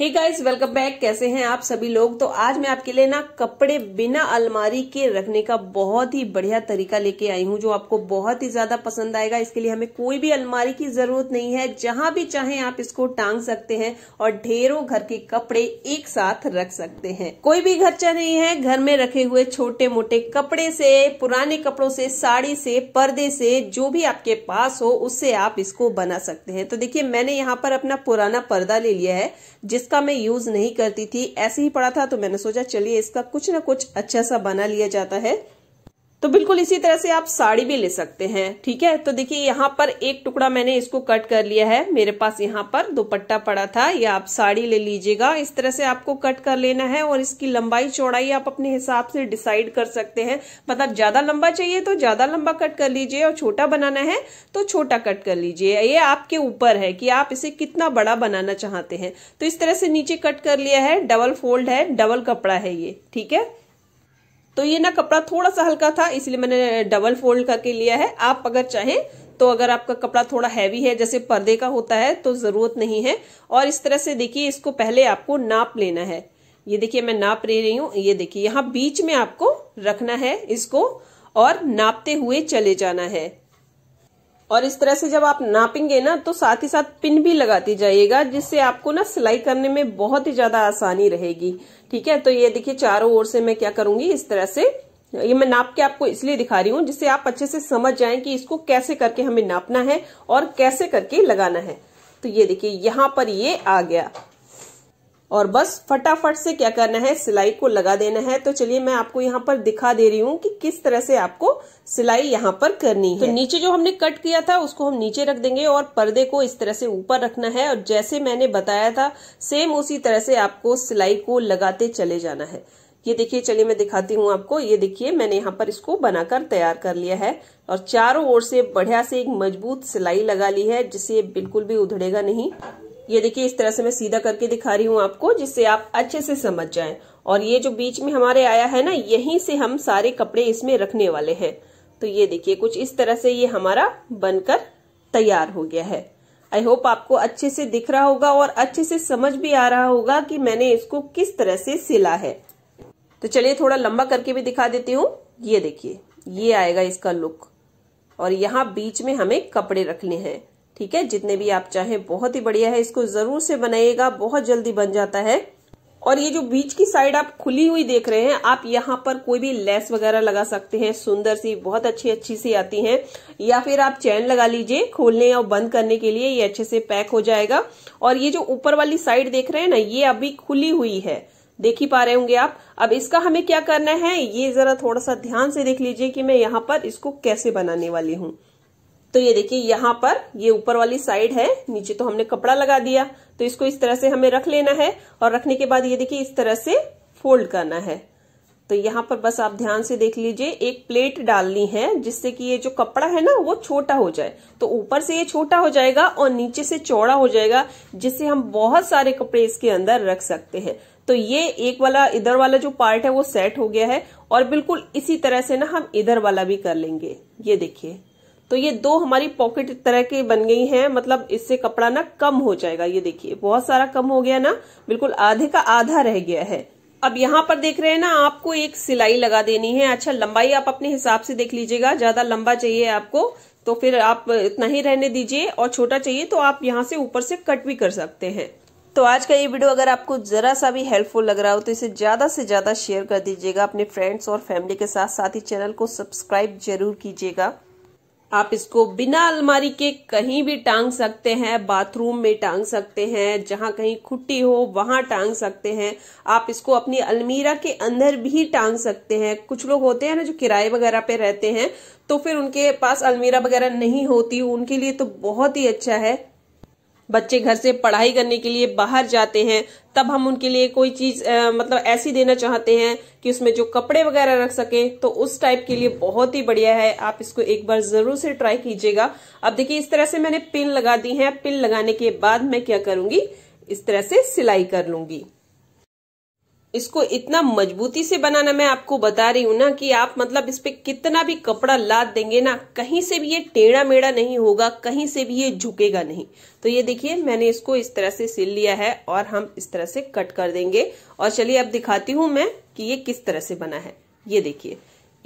hey guys welcome back कैसे हैं आप सभी लोग तो आज मैं आपके लिए ना कपड़े बिना अलमारी के रखने का बहुत ही बढ़िया तरीका लेके आई हूं जो आपको बहुत ही ज्यादा पसंद आएगा इसके लिए हमें कोई भी अलमारी की जरूरत नहीं है जहां भी चाहे आप इसको टांग सकते हैं और ढेरों घर के कपड़े एक साथ रख सकते हैं कोई भी खर्चा नहीं है घर में रखे हुए छोटे मोटे कपड़े से पुराने कपड़ों से साड़ी से पर्दे से जो भी आपके पास हो उससे आप इसको बना सकते हैं तो देखिये मैंने यहाँ पर अपना पुराना पर्दा ले लिया है जिस जिसका मैं यूज नहीं करती थी ऐसे ही पड़ा था तो मैंने सोचा चलिए इसका कुछ ना कुछ अच्छा सा बना लिया जाता है तो बिल्कुल इसी तरह से आप साड़ी भी ले सकते हैं ठीक है तो देखिए यहाँ पर एक टुकड़ा मैंने इसको कट कर लिया है मेरे पास यहाँ पर दुपट्टा पड़ा था या आप साड़ी ले लीजिएगा इस तरह से आपको कट कर लेना है और इसकी लंबाई चौड़ाई आप अपने हिसाब से डिसाइड कर सकते हैं मतलब ज्यादा लंबा चाहिए तो ज्यादा लंबा कट कर लीजिए और छोटा बनाना है तो छोटा कट कर लीजिए ये आपके ऊपर है कि आप इसे कितना बड़ा बनाना चाहते हैं तो इस तरह से नीचे कट कर लिया है डबल फोल्ड है डबल कपड़ा है ये ठीक है तो ये ना कपड़ा थोड़ा सा हल्का था इसलिए मैंने डबल फोल्ड करके लिया है आप अगर चाहें तो अगर आपका कपड़ा थोड़ा हैवी है जैसे पर्दे का होता है तो ज़रूरत नहीं है और इस तरह से देखिए इसको पहले आपको नाप लेना है ये देखिए मैं नाप ले रही हूँ ये देखिए यहाँ बीच में आपको रखना है इसको और नापते हुए चले जाना है और इस तरह से जब आप नापेंगे ना तो साथ ही साथ पिन भी लगाती जाइएगा जिससे आपको ना सिलाई करने में बहुत ही ज्यादा आसानी रहेगी ठीक है तो ये देखिए चारों ओर से मैं क्या करूंगी इस तरह से ये मैं नाप के आपको इसलिए दिखा रही हूं जिससे आप अच्छे से समझ जाए कि इसको कैसे करके हमें नापना है और कैसे करके लगाना है तो ये देखिए यहां पर ये आ गया और बस फटाफट से क्या करना है सिलाई को लगा देना है तो चलिए मैं आपको यहाँ पर दिखा दे रही हूँ कि किस तरह से आपको सिलाई यहाँ पर करनी तो है तो नीचे जो हमने कट किया था उसको हम नीचे रख देंगे और पर्दे को इस तरह से ऊपर रखना है और जैसे मैंने बताया था सेम उसी तरह से आपको सिलाई को लगाते चले जाना है ये देखिए चलिए मैं दिखाती हूँ आपको ये देखिए मैंने यहाँ पर इसको बनाकर तैयार कर लिया है और चारों ओर से बढ़िया से एक मजबूत सिलाई लगा ली है जिसे बिल्कुल भी उधड़ेगा नहीं ये देखिए इस तरह से मैं सीधा करके दिखा रही हूँ आपको जिससे आप अच्छे से समझ जाएं और ये जो बीच में हमारे आया है ना यहीं से हम सारे कपड़े इसमें रखने वाले हैं तो ये देखिए कुछ इस तरह से ये हमारा बनकर तैयार हो गया है आई होप आपको अच्छे से दिख रहा होगा और अच्छे से समझ भी आ रहा होगा कि मैंने इसको किस तरह से सिला है तो चलिए थोड़ा लंबा करके भी दिखा देती हूँ ये देखिए ये आएगा इसका लुक और यहाँ बीच में हमें कपड़े रखने हैं ठीक है जितने भी आप चाहे बहुत ही बढ़िया है इसको जरूर से बनाइएगा बहुत जल्दी बन जाता है और ये जो बीच की साइड आप खुली हुई देख रहे हैं आप यहाँ पर कोई भी लेस वगैरह लगा सकते हैं सुंदर सी बहुत अच्छी अच्छी सी आती हैं या फिर आप चैन लगा लीजिए खोलने और बंद करने के लिए ये अच्छे से पैक हो जाएगा और ये जो ऊपर वाली साइड देख रहे हैं ना ये अभी खुली हुई है देख ही पा रहे होंगे आप अब इसका हमें क्या करना है ये जरा थोड़ा सा ध्यान से देख लीजिए कि मैं यहाँ पर इसको कैसे बनाने वाली हूँ तो ये देखिए यहाँ पर ये ऊपर वाली साइड है नीचे तो हमने कपड़ा लगा दिया तो इसको इस तरह से हमें रख लेना है और रखने के बाद ये देखिए इस तरह से फोल्ड करना है तो यहाँ पर बस आप ध्यान से देख लीजिए एक प्लेट डालनी है जिससे कि ये जो कपड़ा है ना वो छोटा हो जाए तो ऊपर से ये छोटा हो जाएगा और नीचे से चौड़ा हो जाएगा जिससे हम बहुत सारे कपड़े इसके अंदर रख सकते हैं तो ये एक वाला इधर वाला जो पार्ट है वो सेट हो गया है और बिल्कुल इसी तरह से ना हम इधर वाला भी कर लेंगे ये देखिए तो ये दो हमारी पॉकेट तरह के बन गई हैं मतलब इससे कपड़ा ना कम हो जाएगा ये देखिए बहुत सारा कम हो गया ना बिल्कुल आधे का आधा रह गया है अब यहाँ पर देख रहे हैं ना आपको एक सिलाई लगा देनी है अच्छा लंबाई आप अपने हिसाब से देख लीजिएगा ज्यादा लंबा चाहिए आपको तो फिर आप इतना ही रहने दीजिए और छोटा चाहिए तो आप यहाँ से ऊपर से कट भी कर सकते हैं तो आज का ये वीडियो अगर आपको जरा सा भी हेल्पफुल लग रहा हो तो इसे ज़्यादा से ज़्यादा शेयर कर दीजिएगा अपने फ्रेंड्स और फैमिली के साथ साथ ही चैनल को सब्सक्राइब जरूर कीजिएगा आप इसको बिना अलमारी के कहीं भी टांग सकते हैं बाथरूम में टांग सकते हैं जहां कहीं खुट्टी हो वहां टांग सकते हैं आप इसको अपनी अलमीरा के अंदर भी टांग सकते हैं कुछ लोग होते हैं ना जो किराए वगैरह पे रहते हैं तो फिर उनके पास अलमीरा वगैरह नहीं होती उनके लिए तो बहुत ही अच्छा है बच्चे घर से पढ़ाई करने के लिए बाहर जाते हैं तब हम उनके लिए कोई चीज मतलब ऐसी देना चाहते हैं कि उसमें जो कपड़े वगैरह रख सकें तो उस टाइप के लिए बहुत ही बढ़िया है आप इसको एक बार जरूर से ट्राई कीजिएगा अब देखिए इस तरह से मैंने पिन लगा दी है पिन लगाने के बाद मैं क्या करूंगी इस तरह से सिलाई कर लूंगी इसको इतना मजबूती से बनाना मैं आपको बता रही हूँ ना कि आप मतलब इस पे कितना भी कपड़ा लाद देंगे ना कहीं से भी ये टेढ़ा मेढ़ा नहीं होगा कहीं से भी ये झुकेगा नहीं तो ये देखिए मैंने इसको इस तरह से सिल लिया है और हम इस तरह से कट कर देंगे और चलिए अब दिखाती हूँ मैं कि ये किस तरह से बना है ये देखिए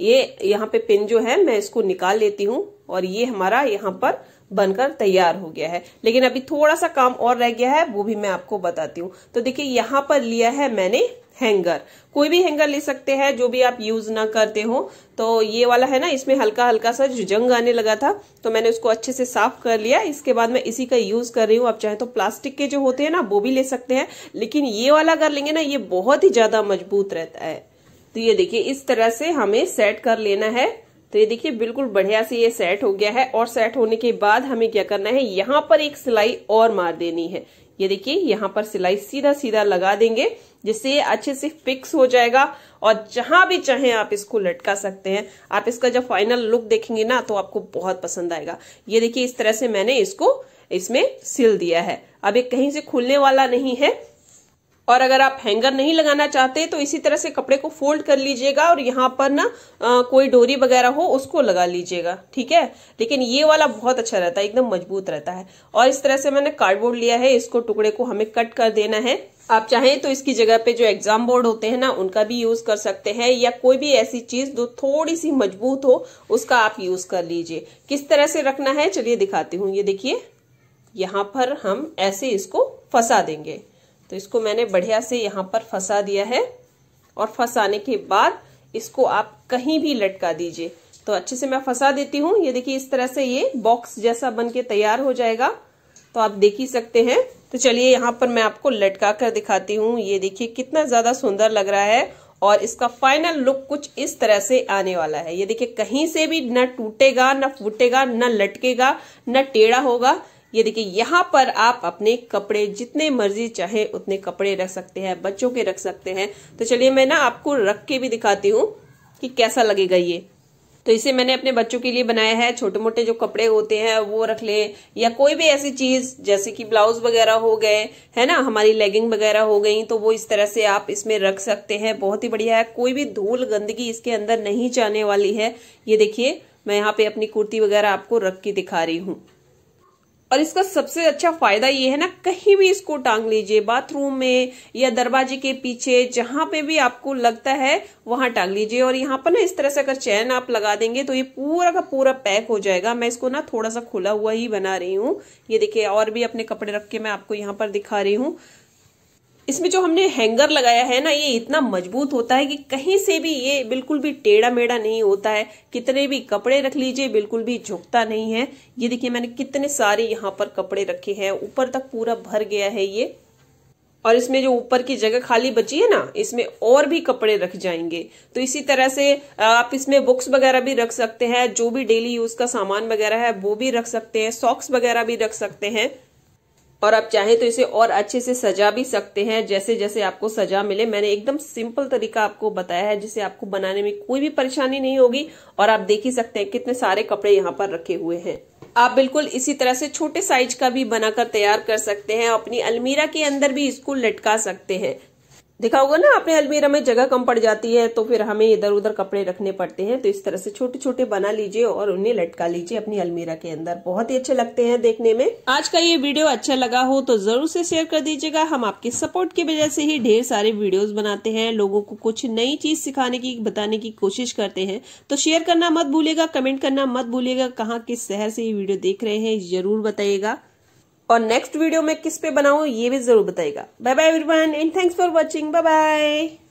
ये यहाँ पे पिन जो है मैं इसको निकाल लेती हूँ और ये हमारा यहाँ पर बनकर तैयार हो गया है लेकिन अभी थोड़ा सा काम और रह गया है वो भी मैं आपको बताती हूँ तो देखिए यहाँ पर लिया है मैंने हैंगर कोई भी हैंगर ले सकते हैं जो भी आप यूज ना करते हो तो ये वाला है ना इसमें हल्का हल्का सा जंग आने लगा था तो मैंने उसको अच्छे से साफ कर लिया इसके बाद मैं इसी का यूज कर रही हूँ आप चाहे तो प्लास्टिक के जो होते हैं ना वो भी ले सकते हैं लेकिन ये वाला अगर लेंगे ना ये बहुत ही ज्यादा मजबूत रहता है तो ये देखिए इस तरह से हमें सेट कर लेना है तो ये देखिए बिल्कुल बढ़िया से ये सेट हो गया है और सेट होने के बाद हमें क्या करना है यहाँ पर एक सिलाई और मार देनी है ये देखिए यहाँ पर सिलाई सीधा सीधा लगा देंगे जिससे ये अच्छे से फिक्स हो जाएगा और जहां भी चाहे आप इसको लटका सकते हैं आप इसका जब फाइनल लुक देखेंगे ना तो आपको बहुत पसंद आएगा ये देखिए इस तरह से मैंने इसको इसमें सिल दिया है अब ये कहीं से खुलने वाला नहीं है और अगर आप हैंगर नहीं लगाना चाहते तो इसी तरह से कपड़े को फोल्ड कर लीजिएगा और यहाँ पर ना आ, कोई डोरी वगैरह हो उसको लगा लीजिएगा ठीक है लेकिन ये वाला बहुत अच्छा रहता है एकदम मजबूत रहता है और इस तरह से मैंने कार्डबोर्ड लिया है इसको टुकड़े को हमें कट कर देना है आप चाहें तो इसकी जगह पे जो एग्जाम बोर्ड होते हैं ना उनका भी यूज कर सकते हैं या कोई भी ऐसी चीज जो थोड़ी सी मजबूत हो उसका आप यूज कर लीजिए किस तरह से रखना है चलिए दिखाती हूँ ये देखिए यहाँ पर हम ऐसे इसको फंसा देंगे तो इसको मैंने बढ़िया से यहाँ पर फंसा दिया है और फंसाने के बाद इसको आप कहीं भी लटका दीजिए तो अच्छे से मैं फंसा देती हूँ ये देखिए इस तरह से ये बॉक्स जैसा बन के तैयार हो जाएगा तो आप देख ही सकते हैं तो चलिए यहाँ पर मैं आपको लटका कर दिखाती हूँ ये देखिए कितना ज्यादा सुंदर लग रहा है और इसका फाइनल लुक कुछ इस तरह से आने वाला है ये देखिए कहीं से भी न टूटेगा न फूटेगा न लटकेगा न टेढ़ा होगा ये देखिए यहाँ पर आप अपने कपड़े जितने मर्जी चाहे उतने कपड़े रख सकते हैं बच्चों के रख सकते हैं तो चलिए मैं ना आपको रख के भी दिखाती हूँ कि कैसा लगेगा ये तो इसे मैंने अपने बच्चों के लिए बनाया है छोटे मोटे जो कपड़े होते हैं वो रख ले या कोई भी ऐसी चीज जैसे कि ब्लाउज वगैरह हो गए है ना हमारी लेगिंग वगैरह हो गई तो वो इस तरह से आप इसमें रख सकते हैं बहुत ही बढ़िया है कोई भी धूल गंदगी इसके अंदर नहीं जाने वाली है ये देखिए मैं यहाँ पे अपनी कुर्ती वगैरह आपको रख के दिखा रही हूँ और इसका सबसे अच्छा फायदा ये है ना कहीं भी इसको टांग लीजिए बाथरूम में या दरवाजे के पीछे जहां पे भी आपको लगता है वहां टांग लीजिए और यहाँ पर ना इस तरह से अगर चैन आप लगा देंगे तो ये पूरा का पूरा पैक हो जाएगा मैं इसको ना थोड़ा सा खुला हुआ ही बना रही हूँ ये देखिए और भी अपने कपड़े रख के मैं आपको यहाँ पर दिखा रही हूँ इसमें जो हमने हैंगर लगाया है ना ये इतना मजबूत होता है कि कहीं से भी ये बिल्कुल भी टेढ़ा मेढ़ा नहीं होता है कितने भी कपड़े रख लीजिए बिल्कुल भी झुकता नहीं है ये देखिए मैंने कितने सारे यहाँ पर कपड़े रखे हैं ऊपर तक पूरा भर गया है ये और इसमें जो ऊपर की जगह खाली बची है ना इसमें और भी कपड़े रख जाएंगे तो इसी तरह से आप इसमें बुक्स वगैरह भी रख सकते हैं जो भी डेली यूज का सामान वगैरह है वो भी रख सकते हैं सॉक्स वगैरह भी रख सकते हैं और आप चाहें तो इसे और अच्छे से सजा भी सकते हैं जैसे जैसे आपको सजा मिले मैंने एकदम सिंपल तरीका आपको बताया है जिसे आपको बनाने में कोई भी परेशानी नहीं होगी और आप देख ही सकते हैं कितने सारे कपड़े यहाँ पर रखे हुए हैं आप बिल्कुल इसी तरह से छोटे साइज का भी बनाकर तैयार कर सकते हैं अपनी अलमीरा के अंदर भी इसको लटका सकते हैं देखा होगा ना अपने अलमीरा में जगह कम पड़ जाती है तो फिर हमें इधर उधर कपड़े रखने पड़ते हैं तो इस तरह से छोटे छोटे बना लीजिए और उन्हें लटका लीजिए अपनी अलमीरा के अंदर बहुत ही अच्छे लगते हैं देखने में आज का ये वीडियो अच्छा लगा हो तो जरूर से शेयर कर दीजिएगा हम आपके सपोर्ट की वजह से ही ढेर सारे वीडियोज बनाते हैं लोगों को कुछ नई चीज सिखाने की बताने की कोशिश करते हैं तो शेयर करना मत भूलेगा कमेंट करना मत भूलिएगा कहाँ किस शहर से ये वीडियो देख रहे हैं जरूर बताइएगा और नेक्स्ट वीडियो में किस पे बनाऊं ये भी जरूर बताएगा bye bye everyone and thanks for watching bye bye